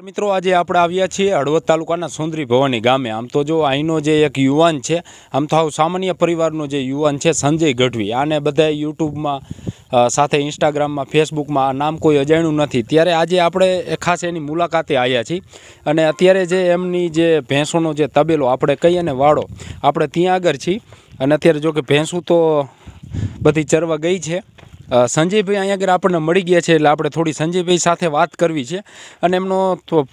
મિત્રો આજે આપણે આવ્યા છીએ હળવદ તાલુકાના સુંદરી ભવાની ગામે આમ તો જો અહીંનો જે એક યુવાન છે આમ તો સામાન્ય પરિવારનો જે યુવાન છે સંજય ગઢવી આને બધા યુટ્યુબમાં સાથે ઇન્સ્ટાગ્રામમાં ફેસબુકમાં નામ કોઈ અજાણ્યું નથી ત્યારે આજે આપણે ખાસ એની મુલાકાતે આવ્યા છીએ અને અત્યારે જે એમની જે ભેંસોનો જે તબેલો આપણે કહીએ ને વાળો આપણે ત્યાં આગળ છીએ અને અત્યારે જો કે ભેંસું તો બધી ચરવા ગઈ છે સંજયભાઈ અહીંયા આગળ આપણને મળી ગયા છે એટલે આપણે થોડી સંજયભાઈ સાથે વાત કરવી છે અને એમનો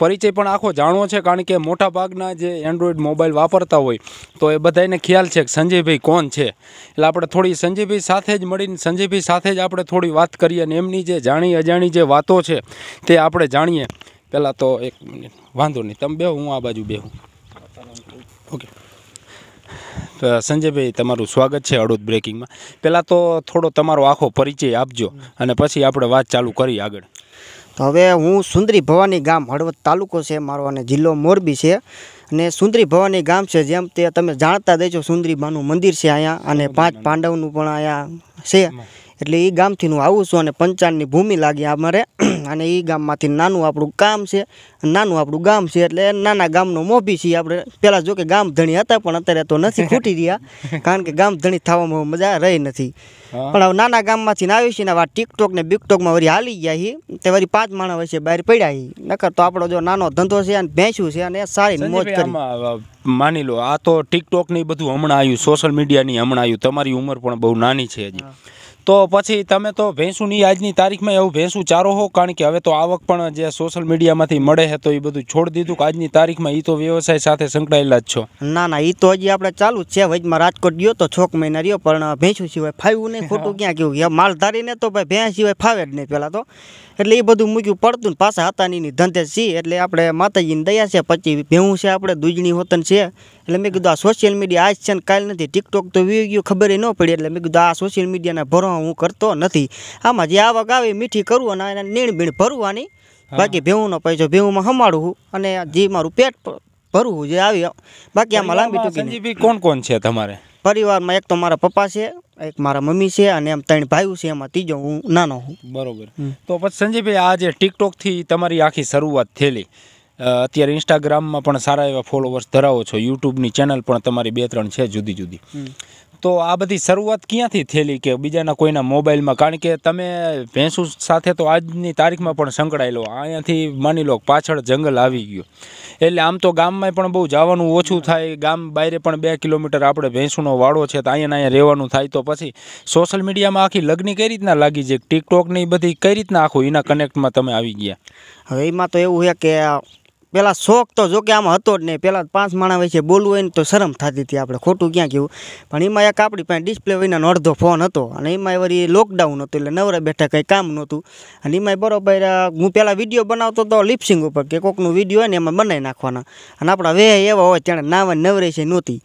પરિચય પણ આખો જાણવો છે કારણ કે મોટા ભાગના જે એન્ડ્રોઈડ મોબાઈલ વાપરતા હોય તો એ બધાને ખ્યાલ છે કે સંજયભાઈ કોણ છે એટલે આપણે થોડી સંજયભાઈ સાથે જ મળીને સંજયભાઈ સાથે જ આપણે થોડી વાત કરીએ અને એમની જે જાણી અજાણી જે વાતો છે તે આપણે જાણીએ પહેલાં તો એક મિનિટ વાંધો નહીં તમે બે હું આ બાજુ બે હું ઓકે સંજયભાઈ તમારું સ્વાગત છે અડોદ બ્રેકિંગમાં પહેલાં તો થોડો તમારો આખો પરિચય આપજો અને પછી આપણે વાત ચાલુ કરી આગળ તો હવે હું સુંદરી ભવાની ગામ હળવદ તાલુકો છે મારો અને જિલ્લો મોરબી છે અને સુંદરી ભવાની ગામ છે જેમ તે તમે જાણતા દેજો સુંદરી માનું મંદિર છે અહીંયા અને પાંચ પાંડવનું પણ અહીંયા છે એટલે એ ગામથી હું આવું છું અને પંચાણની ભૂમિ લાગી અમારે અને એ ગામમાંથી નાનું આપણું કામ છે નાનું આપણું ગામ છે એટલે નાના ગામનો મોભી છીએ આપણે પેલા જોકે કે ગામ ધણી હતા પણ અત્યારે તો નથી ખૂટી રહ્યા કારણ કે ગામ ધણી થવામાં મજા રહી નથી પણ હવે નાના ગામમાંથી ના આવી છે ને આ ટિકટોક ને બિકટોકમાં વળી હાલી ગયા છીએ તે વળી પાંચ માણસ વચ્ચે બહાર પડ્યા છીએ નકર તો આપણો જો નાનો ધંધો છે અને ભેંસું છે અને સારી મોજ કરી માની લો આ તો ટિકટોક ને બધું હમણાં આવ્યું સોશિયલ મીડિયા ની હમણાં આવ્યું તમારી ઉંમર પણ બહુ નાની છે હજી તો પછી તમે તો ભેંસુની આજની તારીખમાં એવું ભેંસું ચારો હો કારણ કે હવે તો આવક પણ જે સોશિયલ મીડિયામાંથી મળે છે તો એ બધું છોડી દીધું કે આજની તારીખમાં એ તો વ્યવસાય સાથે સંકળાયેલા જ છો ના ના એ તો હજી આપણે ચાલુ જ છે વચમાં રાજકોટ ગયો તો છોક મહિના રહ્યો પણ ભેંસું સિવાય ફાવ્યું નહીં ખોટું ક્યાં કહ્યું માલ ધારીને તો ભાઈ ભેંસ સિવાય ફાવે જ નહીં પહેલાં તો એટલે એ બધું મૂક્યું પડતું ને પાછા હતા નહીં ધંધે છીએ એટલે આપણે માતાજીની દયા છે પછી ભેહું છે આપણે દૂજણી હોતન છે એટલે મેં કીધું આ સોશિયલ મીડિયા આજ છે ને કાલ નથી ટિકટોક તો વી ગયું ખબર ન પડી એટલે મેં કીધું આ સોશિયલ મીડિયાના ભરો હું કરતો નથી આમાં જે આવક આવે મીઠી કરવું અને એના નીણ બીણ ભરવાની બાકી ભેહુંનો પૈસો ભેહુંમાં હમાડવું અને જે મારું પેટ ભરવું જે આવી બાકી આમાં લાંબી ટૂંકી કોણ કોણ છે તમારે પરિવારમાં એક તો મારા પપ્પા છે એક મારા મમ્મી છે અને એમ ત્રણ ભાઈઓ છે એમાં ત્રીજો હું નાનો હું બરોબર તો પછી સંજીભાઈ આ જે ટિકટોકથી તમારી આખી શરૂઆત થયેલી અત્યારે ઇન્સ્ટાગ્રામમાં પણ સારા એવા ફોલોવર્સ ધરાવો છો યુટ્યુબની ચેનલ પણ તમારી બે ત્રણ છે જુદી જુદી તો આ બધી શરૂઆત ક્યાંથી થયેલી કે બીજાના કોઈના મોબાઈલમાં કારણ કે તમે ભેંસુ સાથે તો આજની તારીખમાં પણ સંકળાયેલો અહીંયાથી માની લો પાછળ જંગલ આવી ગયો એટલે આમ તો ગામમાં પણ બહુ જવાનું ઓછું થાય ગામ બહારે પણ બે કિલોમીટર આપણે ભેંસુનો વાળો છે તો અહીંયા અહીંયા રહેવાનું થાય તો પછી સોશિયલ મીડિયામાં આખી લગ્ન કઈ રીતના લાગી છે ટિકટોકની બધી કઈ રીતના આખું એના કનેક્ટમાં તમે આવી ગયા હવે એમાં તો એવું છે કે પહેલાં શોખ તો જોકે આમ હતો જ નહીં પેલા પાંચ માણા વચ્ચે બોલવું હોય ને તો શરમ થતી હતી આપણે ખોટું ક્યાં કહેવું પણ એમાં એક આપણી પાસે ડિસ્પ્લે વિનાનો અડધો ફોન હતો અને એમાં વળી લોકડાઉન હતું એટલે નવરા બેઠા કંઈ કામ નહોતું અને એમાંય બરોબર હું પહેલાં વિડીયો બનાવતો હતો લિપસિંગ ઉપર કે કોકનું વિડીયો હોય ને એમાં બનાવી નાખવાના અને આપણા વેહ એવા હોય ત્યાં નાવા નવરે છે નહોતી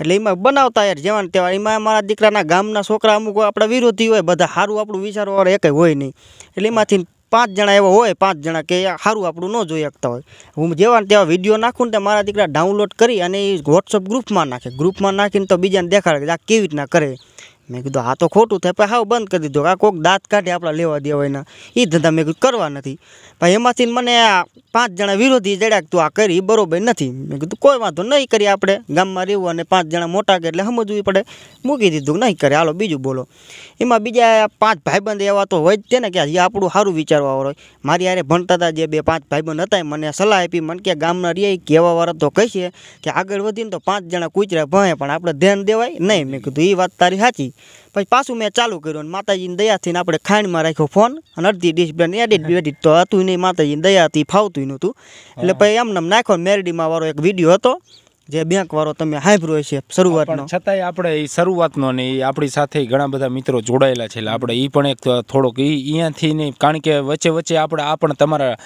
એટલે એમાં બનાવતા યાર જેવા તેવા એમાં મારા દીકરાના ગામના છોકરા અમુક આપણા વિરોધી હોય બધા સારું આપણું વિચારવાળા કંઈ હોય નહીં એટલે એમાંથી પાંચ જણા એવા હોય પાંચ જણા કે સારું આપણું ન જોઈ શકતા હોય હું જેવા તેવા વિડીયો નાખું ને તે મારા દીકરા ડાઉનલોડ કરી અને એ વોટ્સઅપ ગ્રુપમાં નાખે ગ્રુપમાં નાખીને તો બીજાને દેખાડે કે આ કેવી રીતના કરે મેં કીધું આ તો ખોટું થાય પણ હાવ બંધ કરી દીધો આ કોઈક દાંત કાઢે આપણા લેવા દેવાય ના એ ધંધા મેં કીધું કરવા નથી પણ એમાંથી મને આ પાંચ જણા વિરોધી જડ્યા તું આ કરી બરાબર નથી મેં કીધું કોઈ વાંધો નહીં કરીએ આપણે ગામમાં રહેવું અને પાંચ જણા મોટા કે એટલે સમજવું પડે મૂકી દીધું નહીં કરે હાલો બીજું બોલો એમાં બીજા પાંચ ભાઈબંધ એવા તો હોય જ છે ને કે જે આપણું સારું વિચારવા હોય મારી યારે ભણતા હતા જે બે પાંચ ભાઈબંધ હતા મને સલાહ આપી મને કે ગામના રે કહેવાવાળા તો કહીએ કે આગળ વધીને તો પાંચ જણા કૂચરા ભણે પણ આપણે ધ્યાન દેવાય નહીં મેં કીધું એ વાત તારી સાચી પછી પાછું મેં ચાલુ કર્યું અને માતાજીની દયાથી આપણે ખાંડમાં રાખ્યો ફોન અને અડધી ડિસ્પ્લેન એડિટ બેડિટ તો હતું નહીં માતાજીની દયાથી ફાવતું નહોતું એટલે પછી એમને નાખ્યો મેરડીમાં વાળો એક વિડીયો હતો જે બેંક વાળો તમે સાંભળ્યો છે શરૂઆતનો છતાંય આપણે એ શરૂઆતનો ને આપણી સાથે ઘણા બધા મિત્રો જોડાયેલા છે એટલે આપણે એ પણ એક થોડોક એ અહીંયાથી નહીં કારણ કે વચ્ચે વચ્ચે આપણે આ પણ તમારા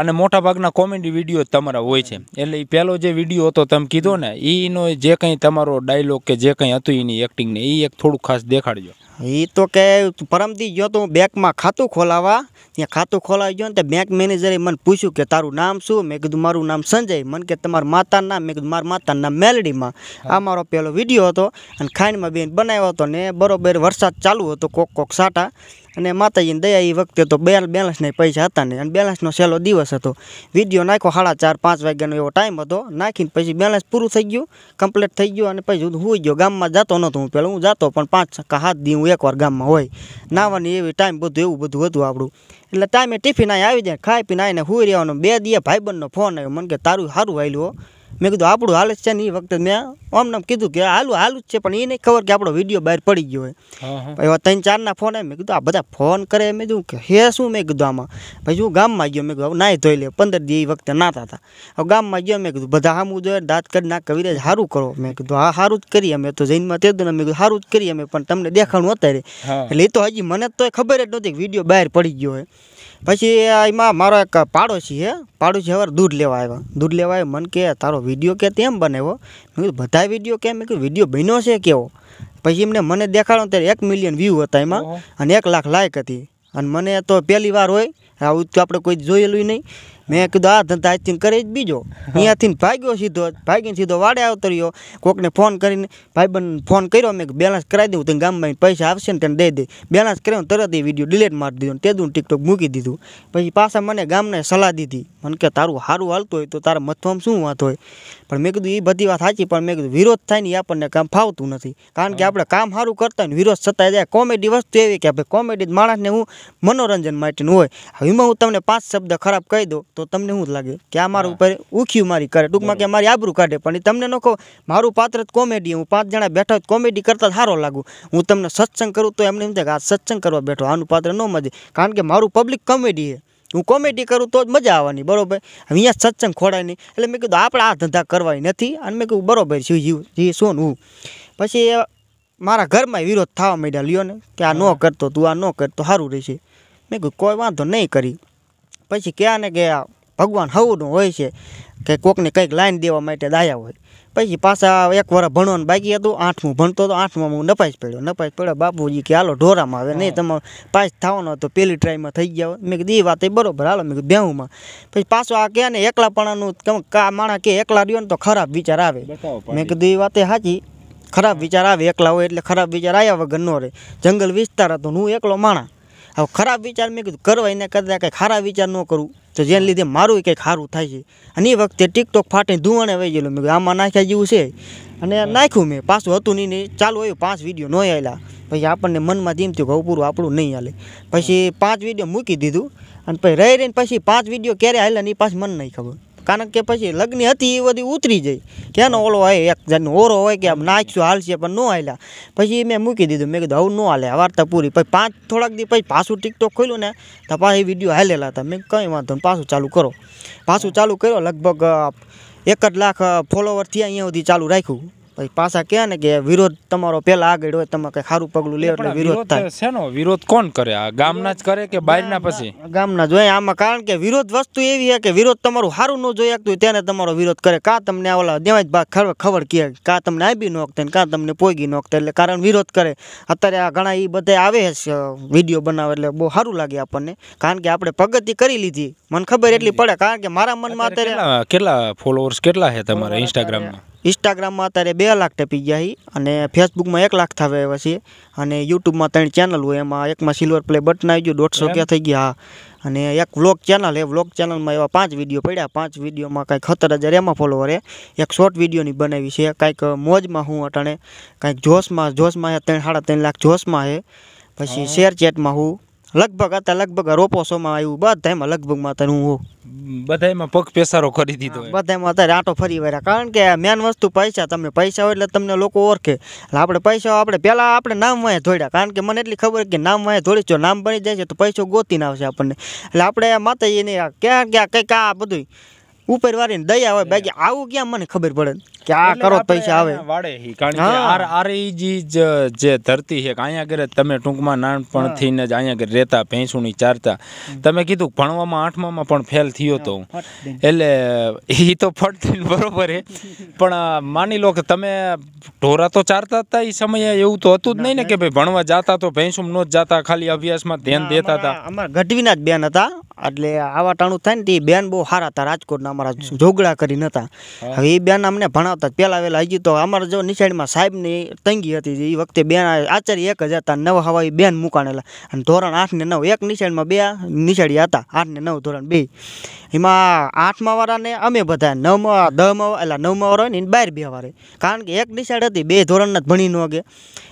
અને મોટાભાગના કોમેડી વિડીયો તમારા હોય છે એટલે એ પહેલો જે વિડીયો હતો તમે કીધો ને એનો જે કંઈ તમારો ડાયલોગ કે જે કંઈ હતું એની એક્ટિંગને એ એક થોડું ખાસ દેખાડજો એ તો કે પરમથી ગયો તો હું બેંકમાં ખાતું ખોલાવા ત્યાં ખાતું ખોલાવી ગયો ને તે બેંક મેનેજરે મને પૂછ્યું કે તારું નામ શું મેં કીધું મારું નામ સંજય મને કે તમારા માતાનું નામ મેં કીધું મારા માતાનું નામ મેલડીમાં આ મારો પહેલો વિડીયો હતો અને ખાંડમાં બેન બનાવ્યો હતો ને બરોબર વરસાદ ચાલુ હતો કોક કોક સાટા અને માતાજીની દયા એ વખતે તો બે બેલેન્સના પૈસા હતા નહીં અને બેલેન્સનો છેલ્લો દિવસ હતો વિડીયો નાખ્યો સાડા ચાર પાંચ વાગ્યાનો એવો ટાઈમ હતો નાખીને પછી બેલેન્સ પૂરું થઈ ગયું કમ્પ્લીટ થઈ ગયું અને પછી હું હોઈ ગયો ગામમાં જતો નહોતો હું પહેલાં હું જતો પણ પાંચ કા હાથ દી હું એકવાર ગામમાં હોય નાવાની એવી ટાઈમ બધું એવું બધું હતું આપણું એટલે ટાઈમે ટિફિન અહીં આવી જાય ખાઈ પીને આવીને હોઈ રહેવાનો બે દીએ ભાઈબંધનો ફોન આવ્યો મને કે તારું સારું વાયલું મેં કીધું આપણું હાલ જ છે ને એ વખતે મેં આમને કીધું કે હાલું હાલું જ છે પણ એ નહીં ખબર કે આપણો વિડીયો બહાર પડી ગયો હોય એવા ત્રણ ચારના ફોન આવ્યા મેં કીધું આ બધા ફોન કરે મેં કીધું કે હે શું મેં કીધું આમાં પછી હું ગામમાં ગયો મેં કીધું નાહી ધોઈ લે પંદર દી એ વખતે નાતા હતા હવે ગામમાં ગયો મેં કીધું બધા હામું જોઈએ દાંત કરી ના કવિરાજ સારું કરો મેં કીધું આ સારું જ કરીએ અમે તો જૈનમાં તે દઉં મેં કીધું સારું જ કરીએ અમે પણ તમને દેખાણું અત્યારે એટલે એ તો હજી મને તો ખબર જ નહોતી વિડીયો બહાર પડી ગયો હોય પછી એમાં મારો એક પાડોશી છે પાડોશી હવે દૂધ લેવા આવ્યા દૂધ લેવા આવ્યો મને કે તારો વિડીયો કે તેમ બનાવ્યો મેં કીધું બધા વિડીયો કેમ મેં કીધું વિડીયો બન્યો છે કેવો પછી એમને મને દેખાડો ત્યારે એક મિલિયન વ્યૂ હતા એમાં અને એક લાખ લાયક હતી અને મને તો પહેલી વાર હોય આવું તો આપણે કોઈ જોયેલું નહીં મેં કીધું આ ધંધા આજથી કરી જ બીજો અહીંયાથી ભાગ્યો સીધો ભાગીને સીધો વાડે આવતો રહ્યો કોકને ફોન કરીને ભાઈબંધ ફોન કર્યો મેં બેલેન્સ કરાવી દઉં તને ગામમાં પૈસા આવશે ને તને દઈ દે બેલેન્સ કર્યો તરત એ વિડીયો ડિલીટ મારી દીધો તે દું ટિકટોક મૂકી દીધું પછી પાછા મને ગામને સલાહ દીધી મને કે તારું સારું હાલતું હોય તો તારા મથવામાં શું વાત હોય પણ મેં કીધું એ બધી વાત સાચી પણ મેં કીધું વિરોધ થાય ને એ આપણને કામ ફાવતું નથી કારણ કે આપણે કામ સારું કરતા હોય વિરોધ થતા જાય કોમેડી વસ્તુ એવી કે ભાઈ કોમેડી માણસને હું મનોરંજન માટેનું હોય હવે હું તમને પાંચ શબ્દ ખરાબ કહી દઉં તો તમને શું લાગે કે આ મારું ઉપર ઉખ્યું મારી કરે ટૂંકમાં કે મારી આબરૂ કાઢે પણ તમને ન કહો મારું પાત્ર જ કોમેડી હું પાંચ જણા બેઠા કોમેડી કરતા સારો લાગુ હું તમને સત્સંગ કરું તો એમને એમ થાય કે આ સત્સંગ કરવા બેઠો આનું પાત્ર ન મજે કારણ કે મારું પબ્લિક કોમેડી છે હું કોમેડી કરું તો જ મજા આવવાની બરાબર અહીંયા સત્સંગ ખોડાય નહીં એટલે મેં કીધું આપણે આ ધંધા કરવાની નથી અને મેં કીધું બરાબર શું જીવ જે શું હું પછી મારા ઘરમાં વિરોધ થવા માંડ્યા લ્યો ને કે આ ન કરતો તું આ ન કરતો સારું રહેશે મેં કીધું કોઈ વાંધો નહીં કરી પછી ક્યાં ને કે ભગવાન હવનું હોય છે કે કોકને કંઈક લાઈન દેવા માટે દાયા હોય પછી પાછા એક વાર ભણવાનું બાકી હતું આઠમું ભણતો હતો આઠમાં હું નપાસ પડ્યો નપાસ પડ્યો બાપુજી કે હાલો ઢોરામાં આવે નહીં તમારે પાસ થવાનો હતો પેલી ટ્રાયમાં થઈ ગયા હોય મેં કીધું એ વાત બરોબર હાલો મેં કીધું બેહુંમાં પછી પાછો આ કહે ને એકલાપણાનું કા માણા કે એકલા રહ્યો ને તો ખરાબ વિચાર આવે મેં કીધું એ વાતે સાચી ખરાબ વિચાર આવે એકલા હોય એટલે ખરાબ વિચાર આવ્યા વગર ન રહે જંગલ વિસ્તાર હતો હું એકલો માણા હવે ખરાબ વિચાર મેં કીધું કરવા એને કરતાં કંઈ ખરાબ વિચાર ન કરું તો જેને લીધે મારું કંઈક સારું થાય છે અને એ વખતે ટિકટોક ફાટે ધુવાણે વહી ગયેલું મેં કીધું આમાં નાખ્યા જેવું છે અને નાખ્યું મેં પાછું હતું નહીં નહીં ચાલુ આવ્યું પાંચ વિડીયો નહીં આવેલા પછી આપણને મનમાં ધીમ થયું ઘઉં પૂરું આપણું નહીં હાલે પછી પાંચ વિડીયો મૂકી દીધું અને પછી રહી રહીને પછી પાંચ વિડીયો ક્યારે આવેલા ને એ પાછું મને નહીં ખબર કારણ કે પછી લગ્ન હતી એ બધી ઉતરી જાય કે એનો ઓલો હોય એક જણ ઓરો હોય કે આમ નાખ્યું હાલશે પણ ન હાલ્યા પછી મેં મૂકી દીધું મેં કીધું હવે ન હાલે વાર્તા પૂરી પછી પાંચ થોડાક દી પછી પાછું ટિકટોક ખોલ્યું ને તો પાછી વિડીયો હાલેલા હતા મેં કંઈ વાંધો પાછું ચાલુ કરો પાછું ચાલુ કર્યો લગભગ એક જ લાખ ફોલોવરથી અહીંયા સુધી ચાલુ રાખ્યું પછી પાછા કહે ને કે વિરોધ તમારો પેલા આગળ હોય તમે કઈ સારું પગલું લે એટલે વિરોધ થાય શેનો વિરોધ કોણ કરે આ ગામના જ કરે કે બહારના પછી ગામના જોઈએ આમાં કારણ કે વિરોધ વસ્તુ એવી છે કે વિરોધ તમારું સારું ન જોઈ શકતું તેને તમારો વિરોધ કરે કા તમને ઓલા દેવાજ ભાગ ખબર ખબર કહે કા તમને આવી નોખતે કા તમને પોગી નોખતે એટલે કારણ વિરોધ કરે અત્યારે આ ઘણા એ બધા આવે છે વિડીયો બનાવે એટલે બહુ સારું લાગે આપણને કારણ કે આપણે પ્રગતિ કરી લીધી મને ખબર એટલી પડે કારણ કે મારા મનમાં અત્યારે કેટલા ફોલોઅર્સ કેટલા છે તમારા ઇન્સ્ટાગ્રામમાં ઇન્સ્ટાગ્રામમાં અત્યારે બે લાખ ટપી ગયા છે અને ફેસબુકમાં એક લાખ થાવે એવા છે અને યુટ્યુબમાં ત્રણ ચેનલ હોય એમાં એકમાં સિલ્વર પ્લે બટન આવી ગયું દોઢસો ક્યાં થઈ ગયા અને એક વ્લોગ ચેનલ એ વ્લોગ ચેનલમાં એવા પાંચ વિડીયો પડ્યા પાંચ વિડીયોમાં કાંઈક સત્તર હજાર એમાં ફોલોવર એક શોર્ટ વિડીયોની બનાવી છે કાંઈક મોજમાં હું અટાણે કાંઈક જોશમાં જોશમાં ત્રણ સાડા ત્રણ લાખ જોશમાં છે પછી શેર ચેટમાં હું લગભગ હતા લગભગ રોપોસોમાં આવ્યું બધામાં લગભગમાં તને હું બધામાં પગ પેસારો કરી દીધો બધામાં અત્યારે આંટો ફરી વર્યા કારણ કે મેન વસ્તુ પૈસા તમે પૈસા હોય એટલે તમને લોકો ઓળખે એટલે આપણે પૈસા આપણે પહેલાં આપણે નામ વાંહે ધોડ્યા કારણ કે મને એટલી ખબર કે નામ વાંહે ધોડી જો નામ બની જાય છે તો પૈસો ગોતીને આવશે આપણને એટલે આપણે માતા એને કે ક્યાં કંઈક આ બધું ઉપર વાળી દયા હોય બાકી આવું ક્યાં મને ખબર પડે કે આ કરો પૈસા આવે વાડે કારણ કે આર આરેજી જે ધરતી છે અહીંયા ઘરે તમે ટૂંકમાં નાનપણથી ને જ અહીંયા ઘરે રહેતા ભેંસુની ચારતા તમે કીધું ભણવામાં આઠમામાં પણ ફેલ થયો તો એટલે એ તો ફટતી બરોબર હે પણ માની લો કે તમે ઢોરા તો ચારતા હતા એ સમયે એવું તો હતું જ નહીં ને કે ભાઈ ભણવા જતા તો ભેંસુમ નો જ જતા ખાલી અભ્યાસમાં ધ્યાન દેતા હતા અમારા ગઢવીના જ બેન હતા એટલે આવા ટાણું થાય ને તે બેન બહુ સારા હતા રાજકોટના અમારા ઝોગડા કરી નતા હવે એ બેન અમને ભણાવતા પહેલા વહેલા હજી તો અમારા જો નિશાળમાં સાહેબની તંગી હતી એ વખતે બેન આચાર્ય એક જ હતા નવ હવા બેન મૂકાણેલા અને ધોરણ આઠ ને નવ એક નિશાળમાં બે નિશાળી હતા આઠ ને નવ ધોરણ બે એમાં આઠમા વાળાને અમે બધા નવમા દહમાં એટલે નવમાં વાળા હોય ને એને બહાર બે વાળે કારણ કે એક નિશાળ હતી બે ધોરણ જ ભણી ન વાગે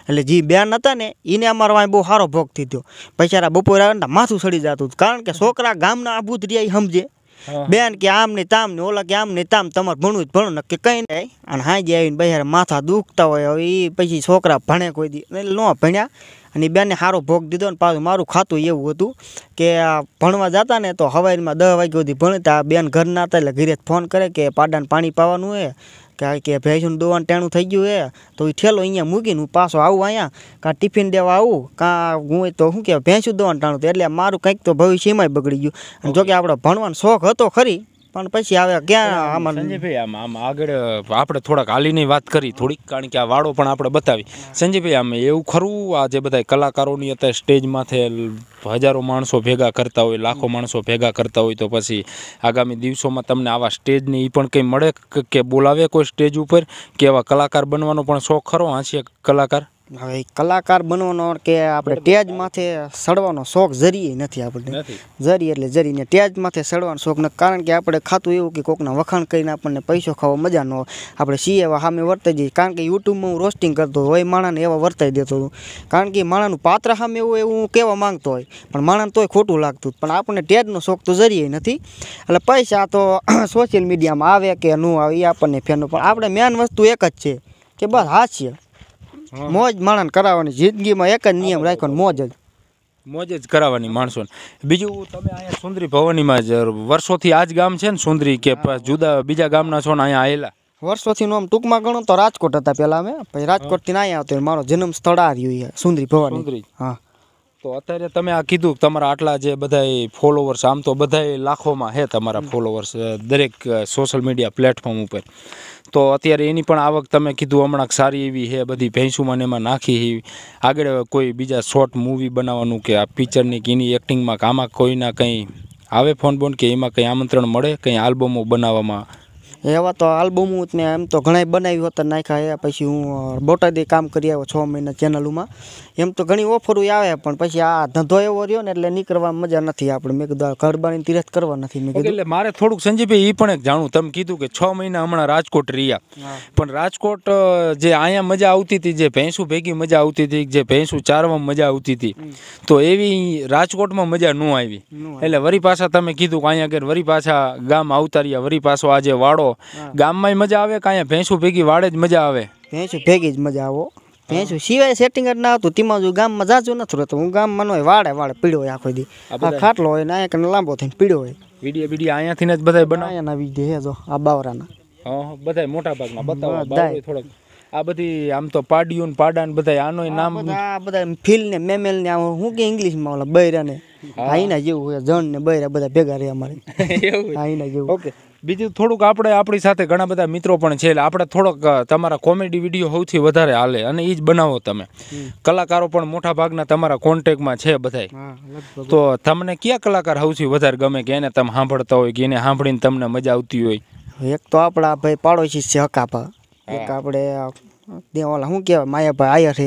એટલે જે બેન હતા ને એને અમારા વાંય બહુ સારો ભોગ થઈ ગયો પૈસા બપોરે આવે ને માથું સડી જતું કારણ કે છોકરા આખા ગામના આભૂત રહ્યા સમજે બેન કે આમ ને તામ ને ઓલા કે આમ ને તામ તમારે ભણવું જ ભણું નક્કી કઈ નહીં અને હાજી આવીને બહાર માથા દુખતા હોય હવે એ પછી છોકરા ભણે કોઈ દી ન ભણ્યા અને બેને સારો ભોગ દીધો ને પાછું મારું ખાતું એવું હતું કે ભણવા જતા ને તો હવાઈમાં દસ વાગ્યા સુધી ભણતા બેન ઘરના હતા એટલે ઘરે ફોન કરે કે પાડાને પાણી પાવાનું હોય કે કે ભેંસનું દોવાનું ટેણું થઈ ગયું એ તો એ ઠેલો અહીંયા મૂકીને હું પાછો આવું અહીંયા કાં ટિફિન દેવા આવું કાં હું તો શું કે ભેંસું દોવાનું ટાણું એટલે મારું કંઈક તો ભવિષ્યમાં બગડી ગયું અને જોકે આપણે ભણવાનો શોખ હતો ખરી પણ પછી આવે ક્યાં આમાં સંજયભાઈ આમ આમ આગળ આપણે થોડાક હાલીની વાત કરી થોડીક કારણ કે આ વાળો પણ આપણે બતાવી સંજયભાઈ આમ એવું ખરું આ જે બધા કલાકારોની અત્યારે સ્ટેજમાંથી હજારો માણસો ભેગા કરતા હોય લાખો માણસો ભેગા કરતા હોય તો પછી આગામી દિવસોમાં તમને આવા સ્ટેજને એ પણ કંઈ મળે કે બોલાવે કોઈ સ્ટેજ ઉપર કે એવા કલાકાર બનવાનો પણ શોખ ખરો હાંસી કલાકાર હવે કલાકાર બનવાનો કે આપણે ટેજ માથે સડવાનો શોખ જરીએ નથી આપણને જરી એટલે જરીને ટેજ માથે સડવાનો શોખ નથી કારણ કે આપણે ખાતું એવું કે કોકના વખાણ કરીને આપણને પૈસો ખાવા મજા ન આપણે સીએ એવા સામે વર્તાઈ જઈએ કારણ કે યુટ્યુબમાં હું રોસ્ટિંગ કરતો હોય માણાને એવા વર્તાઈ દેતો હતો કારણ કે માણાનું પાત્ર સામે એવું એવું હું કહેવા માંગતો હોય પણ માણાને તોય ખોટું લાગતું પણ આપણને ટેજનો શોખ તો જરીએ નથી એટલે પૈસા તો સોશિયલ મીડિયામાં આવે કે ન આવે એ આપણને ફેરનું પણ આપણે મેન વસ્તુ એક જ છે કે બસ હાસ્ય મોજ માણસ કરાવવાની જિંદગીમાં એક જ નિયમ રાખ્યો મોજ જ મોજ જ કરાવવાની માણસોને બીજું તમે અહીંયા સુંદરી ભવનીમાં જ વર્ષોથી આ જ ગામ છે ને સુંદરી કે જુદા બીજા ગામના છો ને અહીંયા આવેલા વર્ષોથી નું આમ ટૂંકમાં ગણો તો રાજકોટ હતા પહેલા અમે પછી રાજકોટથી ના આવ્યા તો મારો જન્મ સ્થળ આ રહ્યું સુંદરી ભવાની હા તો અત્યારે તમે આ કીધું તમારા આટલા જે બધા ફોલોવર્સ આમ તો બધા લાખોમાં હે તમારા ફોલોવર્સ દરેક સોશિયલ મીડિયા પ્લેટફોર્મ ઉપર તો અત્યારે એની પણ આવક તમે કીધું હમણાં સારી એવી હે બધી ભેંસુમાં ને એમાં નાખી આગળ કોઈ બીજા શોર્ટ મૂવી બનાવવાનું કે આ પિક્ચરની કે એની એક્ટિંગમાં કામાં કોઈના કંઈ આવે ફોન બોન કે એમાં કંઈ આમંત્રણ મળે કંઈ આલ્બમો બનાવવામાં એવા તો આલ્બમ હું મેં એમ તો ઘણા બનાવી હોત નાખ્યા એ પછી હું બોટાદી કામ કરી આવ્યો છ મહિના ચેનલોમાં એમ તો ઘણી ઓફરો આવે પણ પછી આ ધંધો એવો રહ્યો ને એટલે નીકળવા મજા નથી આપણે મેં કીધું ગરબાની તિરત કરવા નથી મેં એટલે મારે થોડુંક સંજીભાઈ એ પણ એક જાણવું તમે કીધું કે છ મહિના હમણાં રાજકોટ રહ્યા પણ રાજકોટ જે અહીંયા મજા આવતી હતી જે ભેંસું ભેગી મજા આવતી હતી જે ભેંસું ચારવામાં મજા આવતી હતી તો એવી રાજકોટમાં મજા ન આવી એટલે વરી પાછા તમે કીધું કે અહીંયા આગળ વરી પાછા ગામ આવતા રહ્યા વરી પાછો આજે વાડો આવો ગામમાં મજા આવે કાંઈ ભેંસું ભેગી વાડે જ મજા આવે ભેંસું ભેગી જ મજા આવો ભેંસું સિવાય સેટિંગ જ ના હતું તેમાં ગામમાં જાજુ નથી રહેતો હું ગામમાં હોય વાડે વાડે પીડ્યો હોય આખો દી આ ખાટલો હોય ને અહીંયા લાંબો થઈને પીડ્યો હોય વિડીયો વિડીયો અહીંયાથી જ બધા બનાવ્યા વિડીયો હે જો આ બાવરાના બધા મોટા ભાગના બતાવો થોડોક આ બધી આમ તો પાડિયું ને પાડા ને બધા આનો નામ આ બધા ફીલ ને મેમેલ ને આમ હું કે ઇંગ્લિશ માં ઓલા બૈરા ને આઈના જેવું જણ ને બૈરા બધા ભેગા રહે અમારે આઈના જેવું ઓકે બીજું થોડુંક આપણે આપણી સાથે ઘણા બધા મિત્રો પણ છે એટલે આપણે થોડોક તમારા કોમેડી વિડીયો સૌથી વધારે હાલે અને એ જ બનાવો તમે કલાકારો પણ મોટા ભાગના તમારા કોન્ટેક્ટમાં છે બધા તો તમને કયા કલાકાર સૌથી વધારે ગમે કે એને તમે સાંભળતા હોય કે એને સાંભળીને તમને મજા આવતી હોય એક તો આપણા ભાઈ પાડોશી છે હકાપા એક આપણે ઓલા શું કહેવાય માયાભાઈ આયા છે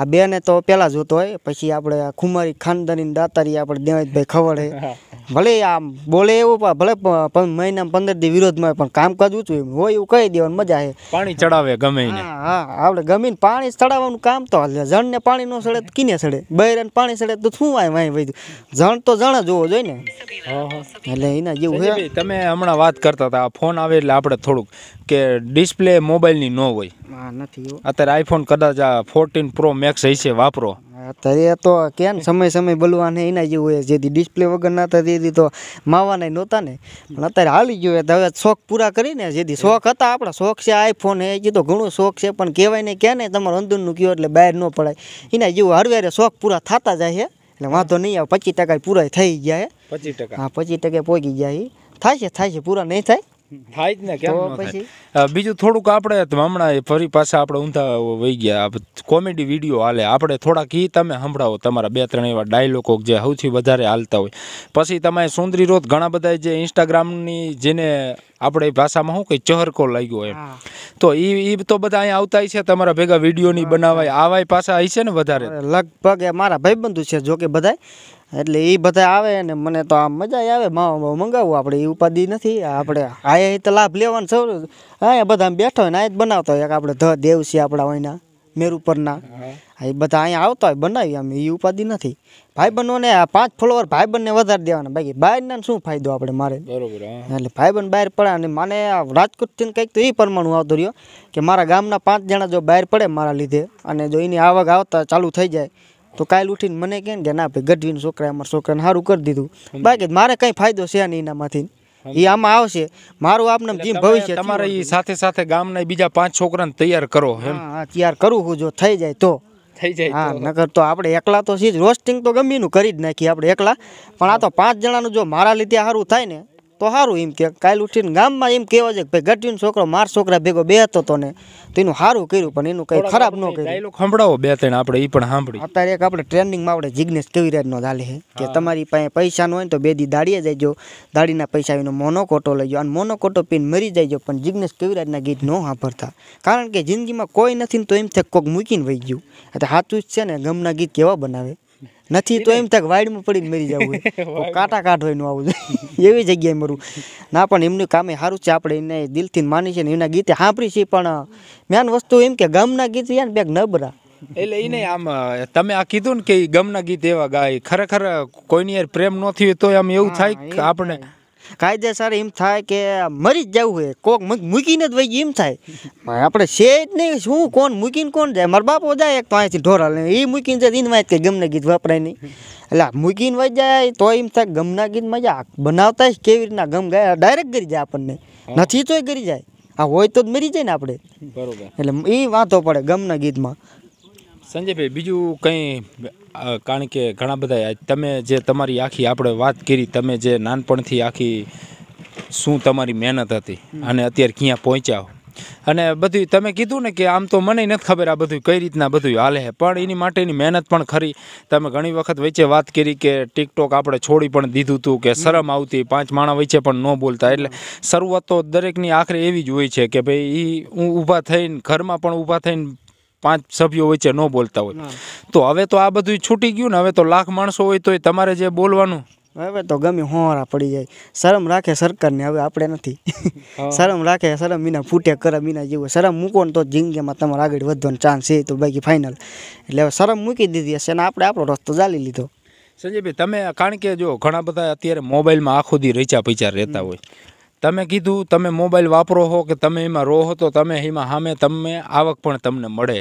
આ બેને તો પેલા જોતો હોય પછી આપણે ખુમારી ખાનદાની દાતારી આપણે દેવાજભાઈ ખબર છે ભલે આમ બોલે એવું પણ ભલે મહિના પંદર દી વિરોધમાં હોય પણ કામકાજ ઊંચું એમ હોય એવું કહી દેવાનું મજા છે પાણી ચડાવે ગમે હા આપણે ગમીને પાણી ચડાવવાનું કામ તો હાલે જણને પાણી નો સડે તો કીને સડે બૈરાને પાણી સડે તો શું વાય વાય વૈધું જણ તો જણ જોવો જોઈએ ને એટલે એના જેવું હોય તમે હમણાં વાત કરતા હતા ફોન આવે એટલે આપણે થોડુંક કે ડિસ્પ્લે મોબાઈલની ન હોય અત્યારે આઈફોન કદાચ આ ફોર્ટીન પ્રો મેક્સ હશે વાપરો અત્યારે તો કેમ સમય સમય બલવાને એના જેવું હોય જેથી ડિસ્પ્લે વગર ના થતી હતી તો માવાના નહોતા ને પણ અત્યારે હાલી ગયો હવે શોખ પૂરા કરીને જેથી શોખ હતા આપણા શોખ છે આઈફોન એ કીધો ઘણો શોખ છે પણ કહેવાય નહીં ક્યાં ને તમારું અંદરનું કયો એટલે બહાર ન પડાય એના જેવું હરવેરે શોખ પૂરા થતા જાય છે એટલે વાંધો નહીં આવે પચીસ ટકા પૂરા થઈ ગયા છે પચીસ ટકા હા પચીસ ટકા પહોંચી ગયા છે થાય છે થાય છે પૂરા નહીં થાય થાય જ ને કેમ પછી બીજું થોડુંક આપણે હમણાં ફરી પાછા આપણે ઊંધા વહી ગયા કોમેડી વિડીયો હાલે આપણે થોડાક એ તમે સંભળાવો તમારા બે ત્રણ એવા ડાયલોગો જે સૌથી વધારે હાલતા હોય પછી તમે સુંદરી રોત ઘણા બધા જે ઇન્સ્ટાગ્રામની જેને આપણે ભાષામાં શું કંઈ ચહરકો લાગ્યો એમ તો એ એ તો બધા અહીંયા આવતા છે તમારા ભેગા વિડીયોની બનાવાય આવાય પાછા છે ને વધારે લગભગ મારા ભાઈબંધુ છે જોકે બધા એટલે એ બધા આવે ને મને તો આમ મજા આવે માવા મંગાવવું આપણે એ ઉપાધિ નથી આપણે આયા તો લાભ લેવાનો સૌ અહીંયા બધા બેઠો હોય ને આયા જ બનાવતો હોય આપણે ધ દેવ દેવસી આપણા હોયના મેરુ પરના એ બધા અહીંયા આવતા હોય બનાવી અમે એ ઉપાધિ નથી ભાઈ આ પાંચ ફોલોવર ભાઈ બંને વધારે દેવાના બાકી બહારના શું ફાયદો આપણે મારે બરોબર એટલે ભાઈ બન બહાર પડે અને મને આ રાજકોટથી કંઈક તો એ પરમાણુ આવતો રહ્યો કે મારા ગામના પાંચ જણા જો બહાર પડે મારા લીધે અને જો એની આવક આવતા ચાલુ થઈ જાય તો કાલ ઉઠીને મને કહે કે ના ભાઈ ગઢવીને છોકરા અમારા છોકરાને સારું કરી દીધું બાકી મારે કંઈ ફાયદો છે નહીં એનામાંથી એ આમાં આવશે મારું આપને જેમ ભવિષ્ય તમારે એ સાથે સાથે ગામના બીજા પાંચ છોકરાને તૈયાર કરો એમ તૈયાર કરું હું જો થઈ જાય તો થઈ જાય હા નગર તો આપણે એકલા તો સી રોસ્ટિંગ તો ગમીનું કરી જ નાખીએ આપણે એકલા પણ આ તો પાંચ જણાનું જો મારા લીધે સારું થાય ને તો સારું એમ કે કાલે ઉઠીને ગામમાં એમ કહેવા છે કે ભાઈ ગઢવીનો છોકરો માર છોકરા ભેગો બે હતો તો ને તો એનું સારું કર્યું પણ એનું કંઈ ખરાબ ન કર્યું સંભળાવો બે ત્રણ આપણે એ પણ સાંભળ્યું અત્યારે એક આપણે ટ્રેનિંગમાં આપણે જિજ્ઞેશ કેવી રીતનો ચાલે છે કે તમારી પાસે પૈસા ન હોય તો બે દી દાડીએ જઈજો દાડીના પૈસા એનો મોનોકોટો લઈજો અને મોનોકોટો પીને મરી જઈજો પણ કેવી રીતના ગીત ન સાંભળતા કારણ કે જિંદગીમાં કોઈ નથી ને તો એમ થાય કોક મૂકીને વહી ગયું એટલે સાચું જ છે ને ગમના ગીત કેવા બનાવે નથી તો એમ તક વાડમાં પડીને મરી જવું કાંટા કાઢ નું આવું એવી જગ્યાએ મરું ના પણ એમનું કામે સારું છે આપણે એને દિલથી માની છે ને એના ગીતે સાંભળી છે પણ મેન વસ્તુ એમ કે ગામના ગીત યાર બેગ નબરા એટલે એને આમ તમે આ કીધું ને કે ગમના ગીત એવા ગાય ખરેખર કોઈની યાર પ્રેમ ન થયું તો આમ એવું થાય કે આપણે કાયદેસર એમ થાય કે મરી જ જવું હોય કોક મૂકીને જ વહી એમ થાય આપણે છે જ નહીં શું કોણ મૂકીને કોણ જાય મારા બાપો જાય એક તો અહીંથી ઢોરાલ એ મૂકીને જાય એને વાંચ કે ગમને ગીત વપરાય નહીં એટલે મૂકીને વહી જાય તો એમ થાય ગમના ગીત મજા બનાવતા જ કેવી રીતના ગમ ગાય ડાયરેક્ટ કરી જાય આપણને નથી તોય કરી જાય આ હોય તો જ મરી જાય ને આપણે બરોબર એટલે એ વાંધો પડે ગમના ગીતમાં સંજયભાઈ બીજું કંઈ કારણ કે ઘણા બધા તમે જે તમારી આખી આપણે વાત કરી તમે જે નાનપણથી આખી શું તમારી મહેનત હતી અને અત્યારે ક્યાં પહોંચ્યા અને બધું તમે કીધું ને કે આમ તો મને નથી ખબર આ બધું કઈ રીતના બધું હાલે છે પણ એની માટેની મહેનત પણ ખરી તમે ઘણી વખત વચ્ચે વાત કરી કે ટિકટોક આપણે છોડી પણ દીધું હતું કે શરમ આવતી પાંચ માણા વચ્ચે પણ ન બોલતા એટલે શરૂઆત તો દરેકની આખરે એવી જ હોય છે કે ભાઈ એ હું ઊભા થઈને ઘરમાં પણ ઊભા થઈને પાંચ સભ્યો વચ્ચે ન બોલતા હોય તો હવે તો આ બધું છૂટી ગયું ને હવે તો લાખ માણસો હોય તો તમારે જે બોલવાનું હવે તો ગમે હોરા પડી જાય શરમ રાખે સરકારને હવે આપણે નથી શરમ રાખે શરમ મીના ફૂટે કરે મીના જેવું શરમ મૂકો ને તો જિંદગીમાં તમારે આગળ વધવાનો ચાન્સ છે તો બાકી ફાઇનલ એટલે હવે શરમ મૂકી દીધી હશે અને આપણે આપણો રસ્તો ચાલી લીધો સંજયભાઈ તમે કારણ કે જો ઘણા બધા અત્યારે મોબાઈલમાં આખો દી રચા પૈચા રહેતા હોય તમે કીધું તમે મોબાઈલ વાપરો હો કે તમે એમાં રહો તો તમે એમાં સામે તમને આવક પણ તમને મળે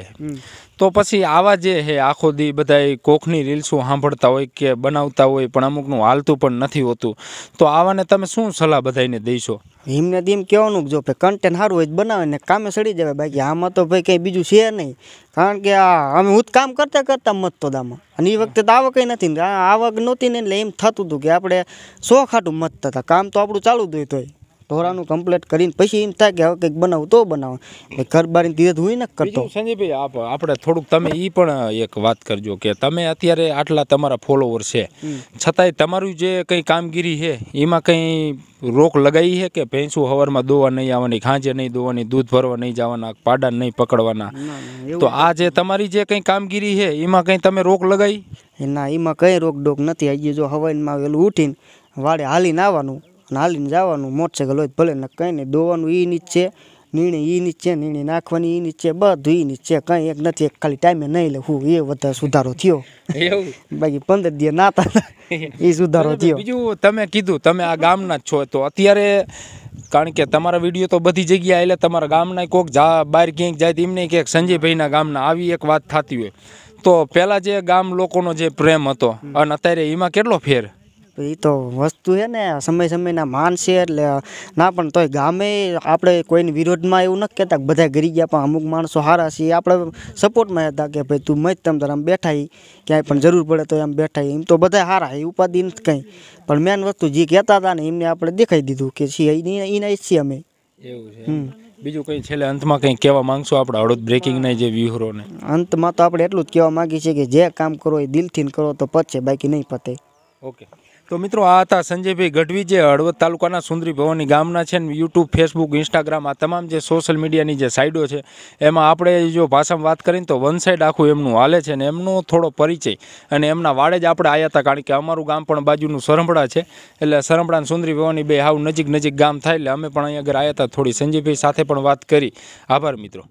તો પછી આવા જે હે આખો દી બધા કોકની રીલ્સો સાંભળતા હોય કે બનાવતા હોય પણ અમુકનું હાલતું પણ નથી હોતું તો આવાને તમે શું સલાહ બધાને દઈશો એમને દીમ કહેવાનું જો ભાઈ કન્ટેન્ટ સારું હોય બનાવે ને કામે સડી જવાય બાકી આમાં તો ભાઈ કંઈ બીજું છે નહીં કારણ કે આ અમે હું કામ કરતા કરતા તો દામાં અને એ વખતે તો આવક નથી આવક નહોતી ને એટલે એમ થતું હતું કે આપણે શો ખાટું મત હતા કામ તો આપણું ચાલુ જ હોય તોય ઢોરાનું કમ્પ્લીટ કરીને પછી એમ થાય કે હવે કંઈક બનાવું તો બનાવું ઘર બારીને ધીરે ધોઈ ને કરતો સંજયભાઈ આપ આપણે થોડુંક તમે એ પણ એક વાત કરજો કે તમે અત્યારે આટલા તમારા ફોલોવર છે છતાંય તમારું જે કંઈ કામગીરી છે એમાં કંઈ રોક લગાવી છે કે ભેંસું હવારમાં દોવા નહીં આવવાની ખાંજે નહીં દોવાની દૂધ ભરવા નહીં જવાના પાડા નહીં પકડવાના તો આ જે તમારી જે કંઈ કામગીરી છે એમાં કંઈ તમે રોક લગાવી ના એમાં કંઈ રોક ડોક નથી આવી જો હવાઈમાં વેલું ઉઠીને વાડે હાલીને આવવાનું નાલીને જવાનું મોટરસાઇકલ હોય ભલે ને કંઈ નહીં દોવાનું એ નીચ છે નીણી એ નીચ છે નીણી નાખવાની એ નીચ છે બધું એ નીચ છે કંઈ એક નથી એક ખાલી ટાઈમે નહીં લે હું એ બધા સુધારો થયો બાકી પંદર દિવસ નાતા એ સુધારો થયો બીજું તમે કીધું તમે આ ગામના જ છો તો અત્યારે કારણ કે તમારા વિડીયો તો બધી જગ્યાએ એટલે તમારા ગામના કોઈક જા બહાર ક્યાંક જાય એમને ક્યાંક સંજયભાઈના ગામના આવી એક વાત થતી હોય તો પહેલાં જે ગામ લોકોનો જે પ્રેમ હતો અને અત્યારે એમાં કેટલો ફેર એ તો વસ્તુ છે ને સમય સમયના માન છે એટલે ના પણ તોય ગામે આપણે કોઈને વિરોધમાં એવું નથી કહેતા કે બધા ગરી ગયા પણ અમુક માણસો સારા છે આપણે સપોર્ટમાં હતા કે ભાઈ તું મત તમ તારે આમ બેઠા ક્યાંય પણ જરૂર પડે તો એમ બેઠા એમ તો બધા સારા એ ઉપાધિ નથી કંઈ પણ મેન વસ્તુ જે કહેતા હતા ને એમને આપણે દેખાઈ દીધું કે છીએ એના છીએ અમે બીજું કંઈ છેલ્લે અંતમાં કંઈ કહેવા માંગશો આપણે હળદ બ્રેકિંગના જે વ્યૂહરોને અંતમાં તો આપણે એટલું જ કહેવા માંગીએ છીએ કે જે કામ કરો એ દિલથી કરો તો પતશે બાકી નહીં પતે ઓકે તો મિત્રો આ હતા સંજયભાઈ ગઢવી જે હળવદ તાલુકાના સુંદરી ભવનની ગામના છે ને યુટ્યુબ ફેસબુક ઇન્સ્ટાગ્રામ આ તમામ જે સોશિયલ મીડિયાની જે સાઇડો છે એમાં આપણે જો ભાષામાં વાત કરીને તો વન સાઈડ આખું એમનું હાલે છે ને એમનો થોડો પરિચય અને એમના વાડે જ આપણે આવ્યા હતા કારણ કે અમારું ગામ પણ બાજુનું સરંભડા છે એટલે સરંભડા સુંદરી ભવનની બે હાવ નજીક નજીક ગામ થાય એટલે અમે પણ અહીંયા આગળ આવ્યા હતા થોડી સંજયભાઈ સાથે પણ વાત કરી આભાર મિત્રો